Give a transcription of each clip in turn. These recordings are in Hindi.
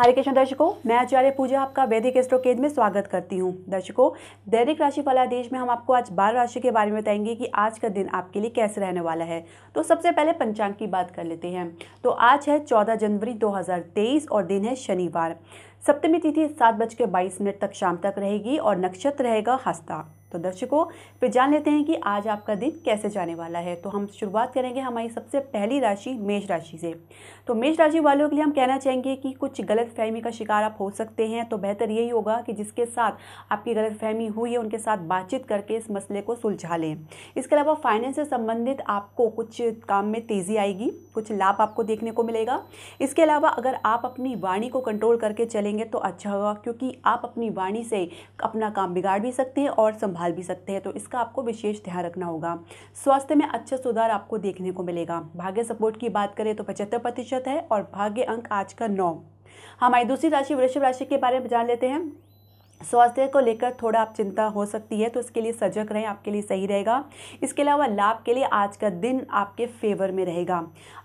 हरे कृष्ण दर्शकों मैं आचार्य पूजा आपका वैदिक एस्ट्रो केंद्र में स्वागत करती हूँ दर्शकों दैनिक राशि फलादेश में हम आपको आज बाल राशि के बारे में बताएंगे कि आज का दिन आपके लिए कैसे रहने वाला है तो सबसे पहले पंचांग की बात कर लेते हैं तो आज है चौदह जनवरी 2023 और दिन है शनिवार सप्तमी तिथि सात बज के बाईस मिनट तक शाम तक रहेगी और नक्षत्र रहेगा हस्ता तो दर्शकों फिर जान लेते हैं कि आज आपका दिन कैसे जाने वाला है तो हम शुरुआत करेंगे हमारी सबसे पहली राशि मेष राशि से तो मेष राशि वालों के लिए हम कहना चाहेंगे कि कुछ गलत फहमी का शिकार आप हो सकते हैं तो बेहतर यही होगा कि जिसके साथ आपकी गलत फहमी हुई है उनके साथ बातचीत करके इस मसले को सुलझा लें इसके अलावा फाइनेंस से संबंधित आपको कुछ काम में तेज़ी आएगी कुछ लाभ आपको देखने को मिलेगा इसके अलावा अगर आप अपनी वाणी को कंट्रोल करके चलेंगे तो अच्छा होगा क्योंकि आप अपनी वाणी से अपना काम बिगाड़ भी सकते हैं और संभाल संभाल भी सकते हैं तो इसका आपको विशेष ध्यान रखना होगा स्वास्थ्य में अच्छा सुधार आपको देखने को मिलेगा भाग्य सपोर्ट की बात करें तो पचहत्तर प्रतिशत है और भाग्य अंक आज का नौ हमारी दूसरी राशि वृषभ राशि के बारे में जान लेते हैं स्वास्थ्य को लेकर थोड़ा आप चिंता हो सकती है तो इसके लिए सजग रहें आपके लिए सही रहेगा इसके अलावा लाभ के लिए आज का दिन आपके फेवर में रहेगा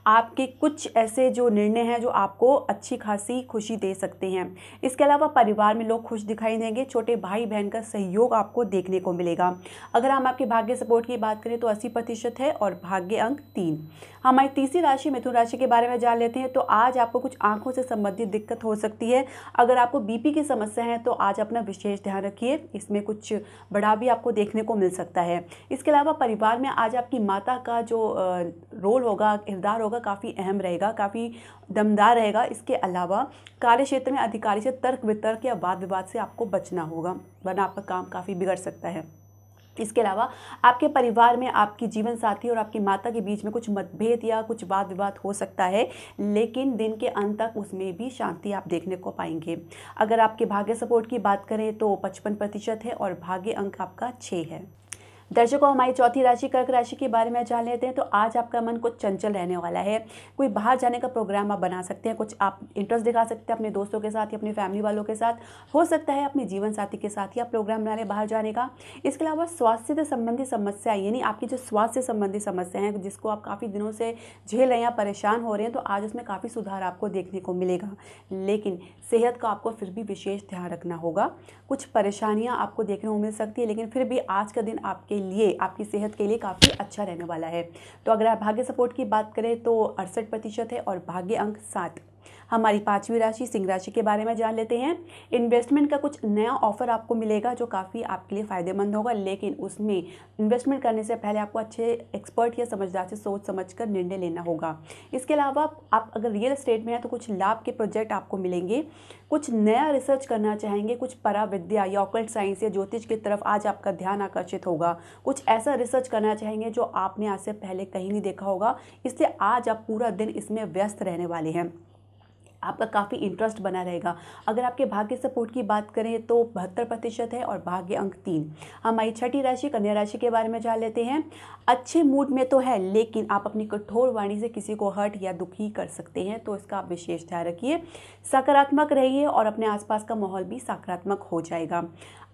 आपके कुछ ऐसे जो निर्णय हैं जो आपको अच्छी खासी खुशी दे सकते हैं इसके अलावा परिवार में लोग खुश दिखाई देंगे छोटे भाई बहन का सहयोग आपको देखने को मिलेगा अगर हम आपके भाग्य सपोर्ट की बात करें तो अस्सी प्रतिशत है और भाग्य अंक तीन हमारी तीसरी राशि मिथुन राशि के बारे में जान लेते हैं तो आज आपको कुछ आंखों से संबंधित दिक्कत हो सकती है अगर आपको बीपी की समस्या है तो आज अपना विशेष ध्यान रखिए इसमें कुछ बड़ा भी आपको देखने को मिल सकता है इसके अलावा परिवार में आज आपकी माता का जो रोल होगा किरदार होगा काफ़ी अहम रहेगा काफ़ी दमदार रहेगा इसके अलावा कार्य क्षेत्र में अधिकारी से तर्क वितर्क या वाद विवाद से आपको बचना होगा वरना आपका काम काफ़ी बिगड़ सकता है इसके अलावा आपके परिवार में आपकी जीवन साथी और आपकी माता के बीच में कुछ मतभेद या कुछ वाद विवाद हो सकता है लेकिन दिन के अंत तक उसमें भी शांति आप देखने को पाएंगे अगर आपके भाग्य सपोर्ट की बात करें तो पचपन प्रतिशत है और भाग्य अंक आपका छः है दर्शकों हमारी चौथी राशि कर्क राशि के बारे में जान लेते हैं तो आज आपका मन कुछ चंचल रहने वाला है कोई बाहर जाने का प्रोग्राम आप बना सकते हैं कुछ आप इंटरेस्ट दिखा सकते हैं अपने दोस्तों के साथ या अपनी फैमिली वालों के साथ हो सकता है अपने जीवन साथी के साथ ही आप प्रोग्राम बना लें बाहर जाने का इसके अलावा स्वास्थ्य से संबंधित समस्या यानी आपकी जो स्वास्थ्य संबंधी समस्या है जिसको आप काफ़ी दिनों से झेल रहे हैं या परेशान हो रहे हैं तो आज उसमें काफ़ी सुधार आपको देखने को मिलेगा लेकिन सेहत का आपको फिर भी विशेष ध्यान रखना होगा कुछ परेशानियाँ आपको देखने को मिल सकती है लेकिन फिर भी आज का दिन आपके आपके लिए आपकी सेहत के लिए काफ़ी अच्छा रहने वाला है तो अगर आप भाग्य सपोर्ट की बात करें तो अड़सठ प्रतिशत है और भाग्य अंक सात हमारी पाँचवीं राशि सिंह राशि के बारे में जान लेते हैं इन्वेस्टमेंट का कुछ नया ऑफर आपको मिलेगा जो काफ़ी आपके लिए फ़ायदेमंद होगा लेकिन उसमें इन्वेस्टमेंट करने से पहले आपको अच्छे एक्सपर्ट या समझदार से सोच समझ कर निर्णय लेना होगा इसके अलावा आप अगर रियल इस्टेट में हैं तो कुछ लाभ के प्रोजेक्ट आपको मिलेंगे कुछ नया रिसर्च करना चाहेंगे कुछ पराविद्या या ऑकल्ट साइंस या ज्योतिष की तरफ आज आपका ध्यान आकर्षित होगा कुछ ऐसा रिसर्च करना चाहेंगे जो आपने आज से पहले कहीं नहीं देखा होगा इसलिए आज आप पूरा दिन इसमें व्यस्त रहने वाले हैं आपका काफ़ी इंटरेस्ट बना रहेगा अगर आपके भाग्य सपोर्ट की बात करें तो बहत्तर प्रतिशत है और भाग्य अंक तीन हमारी छठी राशि कन्या राशि के बारे में जान लेते हैं अच्छे मूड में तो है लेकिन आप अपनी कठोर वाणी से किसी को हर्ट या दुखी कर सकते हैं तो इसका आप विशेष ध्यान रखिए सकारात्मक रहिए और अपने आसपास का माहौल भी सकारात्मक हो जाएगा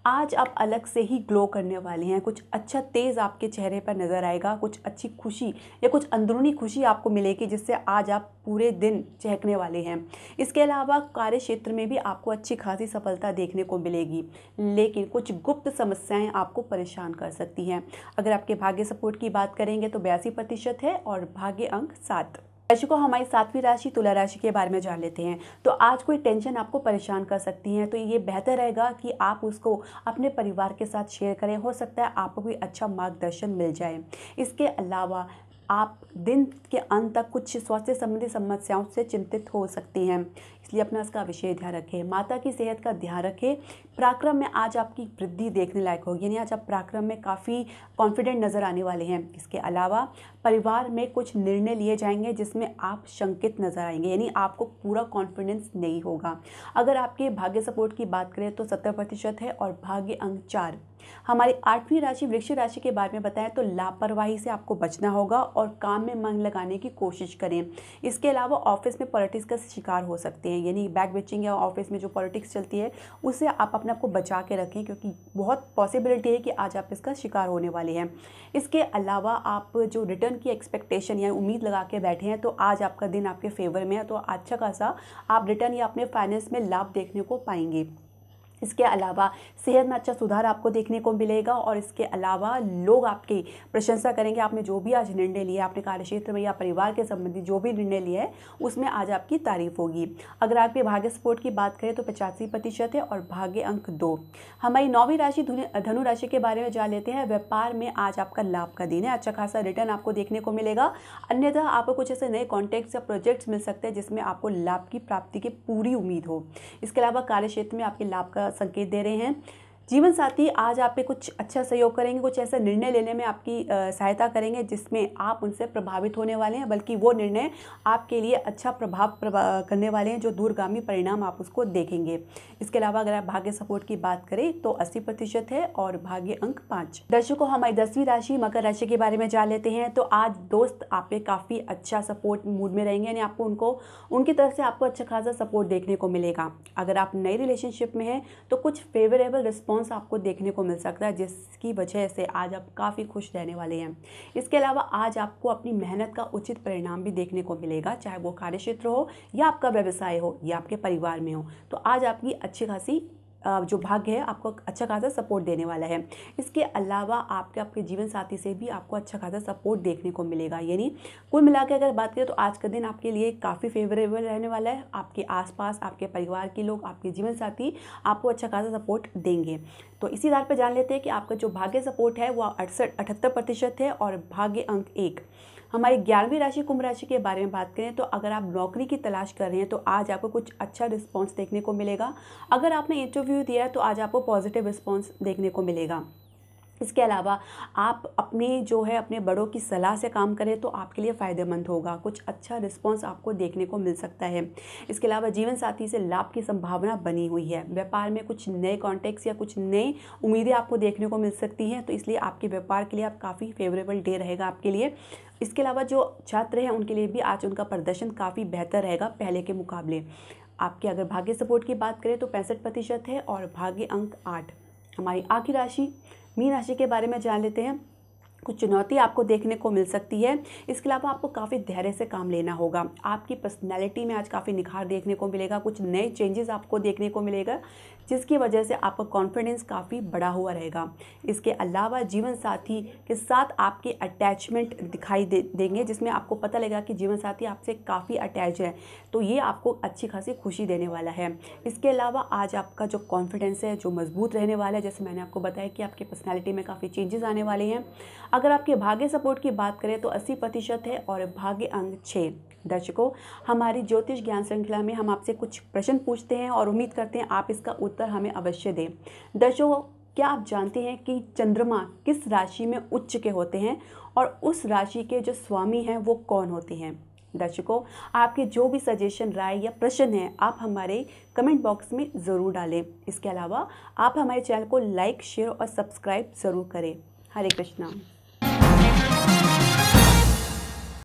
आज आप अलग से ही ग्लो करने वाले हैं कुछ अच्छा तेज़ आपके चेहरे पर नज़र आएगा कुछ अच्छी खुशी या कुछ अंदरूनी खुशी आपको मिलेगी जिससे आज आप पूरे दिन चहकने वाले हैं इसके अलावा कार्य क्षेत्र में भी आपको अच्छी खासी सफलता देखने को मिलेगी लेकिन कुछ गुप्त समस्याएं आपको परेशान कर सकती हैं अगर आपके भाग्य सपोर्ट की बात करेंगे तो बयासी प्रतिशत है और भाग्य अंक सात दर्शकों हमारी सातवीं राशि तुला राशि के बारे में जान लेते हैं तो आज कोई टेंशन आपको परेशान कर सकती है तो ये बेहतर रहेगा कि आप उसको अपने परिवार के साथ शेयर करें हो सकता है आपको कोई अच्छा मार्गदर्शन मिल जाए इसके अलावा आप दिन के अंत तक कुछ स्वास्थ्य संबंधी समस्याओं से चिंतित हो सकती हैं इसलिए अपना इसका विशेष ध्यान रखें माता की सेहत का ध्यान रखें पराक्रम में आज आपकी वृद्धि देखने लायक होगी यानी आज आप पराक्रम में काफ़ी कॉन्फिडेंट नज़र आने वाले हैं इसके अलावा परिवार में कुछ निर्णय लिए जाएंगे जिसमें आप शंकित नज़र आएंगे यानी आपको पूरा कॉन्फिडेंस नहीं होगा अगर आपके भाग्य सपोर्ट की बात करें तो सत्तर प्रतिशत है और भाग्य अंक चार हमारी आठवीं राशि वृक्ष राशि के बारे में बताएं तो लापरवाही से आपको बचना होगा और काम में मन लगाने की कोशिश करें इसके अलावा ऑफिस में पॉलिटिक्स का शिकार हो सकते हैं यानी बैक बेचिंग या ऑफिस में जो पॉलिटिक्स चलती है उससे आप अपने आप को बचा के रखें क्योंकि बहुत पॉसिबिलिटी है कि आज आप इसका शिकार होने वाले हैं इसके अलावा आप जो रिटर्न की एक्सपेक्टेशन या उम्मीद लगा के बैठे हैं तो आज आपका दिन आपके फेवर में है तो अच्छा खासा आप रिटर्न या अपने फाइनेंस में लाभ देखने को पाएंगे इसके अलावा सेहत में अच्छा सुधार आपको देखने को मिलेगा और इसके अलावा लोग आपकी प्रशंसा करेंगे आपने जो भी आज निर्णय लिया आपने कार्यक्षेत्र में या परिवार के संबंधी जो भी निर्णय लिया है उसमें आज आपकी तारीफ होगी अगर आपके भाग्य स्पोर्ट की बात करें तो पचासी प्रतिशत है और भाग्य अंक दो हमारी नौवीं राशि धनु राशि के बारे में जान लेते हैं व्यापार में आज आपका लाभ का दिन है अच्छा खासा रिटर्न आपको देखने को मिलेगा अन्यथा आपको कुछ ऐसे नए कॉन्टैक्ट्स या प्रोजेक्ट्स मिल सकते हैं जिसमें आपको लाभ की प्राप्ति की पूरी उम्मीद हो इसके अलावा कार्यक्षेत्र में आपके लाभ का संकेत दे रहे हैं जीवन साथी आज आप पे कुछ अच्छा सहयोग करेंगे कुछ ऐसा निर्णय लेने में आपकी सहायता करेंगे जिसमें आप उनसे प्रभावित होने वाले हैं बल्कि वो निर्णय आपके लिए अच्छा प्रभाव करने वाले हैं जो दूरगामी परिणाम आप उसको देखेंगे इसके अलावा अगर आप भाग्य सपोर्ट की बात करें तो अस्सी प्रतिशत है और भाग्य अंक पाँच दर्शकों हमारी दसवीं राशि मकर राशि के बारे में जान लेते हैं तो आज दोस्त आप पे काफ़ी अच्छा सपोर्ट मूड में रहेंगे यानी आपको उनको उनकी तरफ से आपको अच्छा खासा सपोर्ट देखने को मिलेगा अगर आप नई रिलेशनशिप में हैं तो कुछ फेवरेबल रिस्पॉन्स रिस्पॉन्स आपको देखने को मिल सकता है जिसकी वजह से आज आप काफ़ी खुश रहने वाले हैं इसके अलावा आज आपको अपनी मेहनत का उचित परिणाम भी देखने को मिलेगा चाहे वो कार्य क्षेत्र हो या आपका व्यवसाय हो या आपके परिवार में हो तो आज आपकी अच्छी खासी जो भाग्य है आपको अच्छा खासा सपोर्ट देने वाला है इसके अलावा आपके आपके जीवन साथी से भी आपको अच्छा खासा सपोर्ट देखने को मिलेगा यानी कुल मिला के अगर बात करें तो आज का दिन आपके लिए काफ़ी फेवरेबल रहने वाला है आपके आसपास आपके परिवार के लोग आपके जीवन साथी आपको अच्छा खासा सपोर्ट देंगे तो इसी आधार पर जान लेते हैं कि आपका जो भाग्य सपोर्ट है वो अड़सठ अठहत्तर प्रतिशत है और भाग्य अंक एक हमारी ग्यारहवीं राशि कुंभ राशि के बारे में बात करें तो अगर आप नौकरी की तलाश कर रहे हैं तो आज आपको कुछ अच्छा रिस्पॉन्स देखने को मिलेगा अगर आपने इंटरव्यू दिया है तो आज आपको पॉजिटिव रिस्पॉन्स देखने को मिलेगा इसके अलावा आप अपने जो है अपने बड़ों की सलाह से काम करें तो आपके लिए फ़ायदेमंद होगा कुछ अच्छा रिस्पॉन्स आपको देखने को मिल सकता है इसके अलावा जीवन साथी से लाभ की संभावना बनी हुई है व्यापार में कुछ नए कॉन्टेक्ट्स या कुछ नई उम्मीदें आपको देखने को मिल सकती हैं तो इसलिए आपके व्यापार के लिए आप काफ़ी फेवरेबल डे रहेगा आपके लिए इसके अलावा जो छात्र हैं उनके लिए भी आज उनका प्रदर्शन काफ़ी बेहतर रहेगा पहले के मुकाबले आपके अगर भाग्य सपोर्ट की बात करें तो पैंसठ प्रतिशत है और भाग्य अंक आठ हमारी आखिरी राशि मीन राशि के बारे में जान लेते हैं कुछ चुनौती आपको देखने को मिल सकती है इसके अलावा आपको काफ़ी धैर्य से काम लेना होगा आपकी पर्सनैलिटी में आज काफ़ी निखार देखने को मिलेगा कुछ नए चेंजेस आपको देखने को मिलेगा जिसकी वजह से आपका कॉन्फिडेंस काफ़ी बड़ा हुआ रहेगा इसके अलावा जीवन साथी के साथ आपके अटैचमेंट दिखाई दे देंगे जिसमें आपको पता लगेगा कि जीवन साथी आपसे काफ़ी अटैच है तो ये आपको अच्छी खासी खुशी देने वाला है इसके अलावा आज आपका जो कॉन्फिडेंस है जो मजबूत रहने वाला है जैसे मैंने आपको बताया कि आपकी पर्सनैलिटी में काफ़ी चेंजेस आने वाले हैं अगर आपके भाग्य सपोर्ट की बात करें तो अस्सी प्रतिशत है और भाग्य अंग छः दर्शकों हमारी ज्योतिष ज्ञान श्रृंखला में हम आपसे कुछ प्रश्न पूछते हैं और उम्मीद करते हैं आप इसका उत्तर हमें अवश्य दें दर्शकों क्या आप जानते हैं कि चंद्रमा किस राशि में उच्च के होते हैं और उस राशि के जो स्वामी हैं वो कौन होते हैं दर्शकों आपके जो भी सजेशन राय या प्रश्न हैं आप हमारे कमेंट बॉक्स में ज़रूर डालें इसके अलावा आप हमारे चैनल को लाइक शेयर और सब्सक्राइब ज़रूर करें हरे कृष्णा